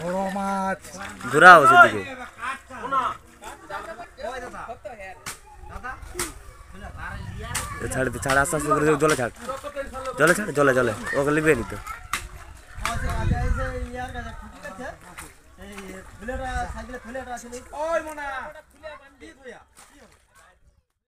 বড় মাছ ঘোরাও সেদিকে ছাড় ছাড় আস্তে আস্তে করে জলে ছাড় জলে ছাড় জলে জলে ওকে লিবে নিত ফুলেটা ফুলেটা আছে ওই মোনা